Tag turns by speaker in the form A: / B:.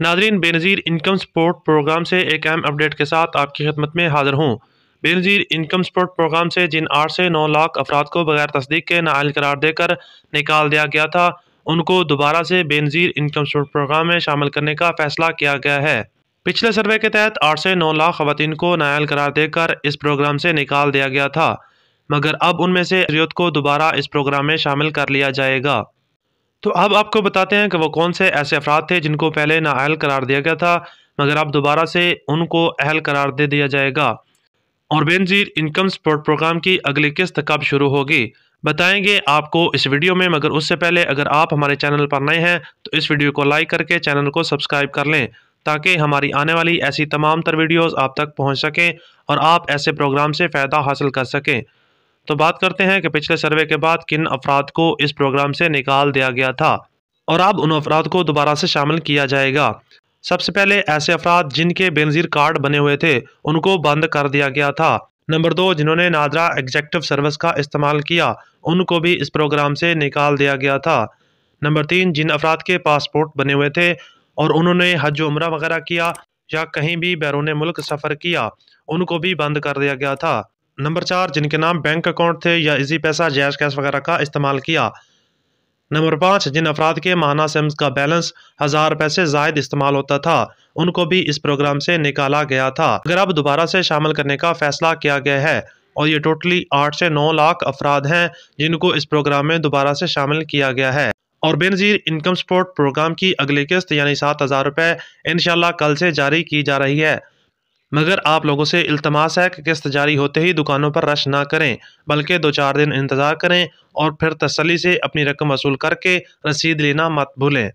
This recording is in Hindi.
A: नाजरीन बेनज़ीर इनकम सपोर्ट प्रोग्राम से एक अहम अपडेट के साथ आपकी खदमत में हाजिर हूँ बेनज़ीर इनकम सपोर्ट प्रोग्राम से जिन आठ से नौ लाख अफराद को बगैर तस्दीक के नायल करार देकर निकाल दिया गया था उनको दोबारा से बेनज़ीर इनकम सपोर्ट प्रोग्राम में शामिल करने का फ़ैसला किया गया है पिछले सर्वे के तहत आठ से नौ लाख खातन को नायल करार देकर इस प्रोग्राम से निकाल दिया गया था मगर अब उनमें से अरियत को दोबारा इस प्रोग्राम में शामिल कर लिया जाएगा तो अब आपको बताते हैं कि वो कौन से ऐसे अफराद थे जिनको पहले नाअल करार दिया गया था मगर अब दोबारा से उनको अहल करार दे दिया जाएगा और बेनजीर इनकम सपोर्ट प्रोग्राम की अगली किस्त कब शुरू होगी बताएंगे आपको इस वीडियो में मगर उससे पहले अगर आप हमारे चैनल पर नए हैं तो इस वीडियो को लाइक करके चैनल को सब्सक्राइब कर लें ताकि हमारी आने वाली ऐसी तमाम तर वीडियोज़ आप तक पहुँच सकें और आप ऐसे प्रोग्राम से फ़ायदा हासिल कर सकें तो बात करते हैं कि पिछले सर्वे के बाद किन अफराद को इस प्रोग्राम से निकाल दिया गया था और अब उन अफराद को दोबारा से शामिल किया जाएगा सबसे पहले ऐसे अफराद जिनके बेनजीर कार्ड बने हुए थे उनको बंद कर दिया गया था नंबर दो जिन्होंने नादरा एग्जेक्टिव सर्विस का इस्तेमाल किया उनको भी इस प्रोग्राम से निकाल दिया गया था नंबर तीन जिन अफराद के पासपोर्ट बने हुए थे और उन्होंने हज उम्र वगैरह किया या कहीं भी बैरून मुल्क सफ़र किया उनको भी बंद कर दिया गया था नंबर चार जिनके नाम बैंक अकाउंट थे या इजी पैसा जैश कैश वगैरह का इस्तेमाल किया नंबर पाँच जिन अफराद के माहाना सेम्स का बैलेंस हज़ार रुपये से जायद इस्तेमाल होता था उनको भी इस प्रोग्राम से निकाला गया था अगर अब दोबारा से शामिल करने का फैसला किया गया है और ये टोटली आठ से नौ लाख अफराद हैं जिनको इस प्रोग्राम में दोबारा से शामिल किया गया है और बेनज़ीर इनकम सपोर्ट प्रोग्राम की अगली किस्त यानी सात हज़ार रुपये इन कल से जारी की जा रही है मगर आप लोगों से इल्तमास है कि किस्त जारी होते ही दुकानों पर रश ना करें बल्कि दो चार दिन इंतज़ार करें और फिर तसली से अपनी रकम वसूल करके रसीद लेना मत भूलें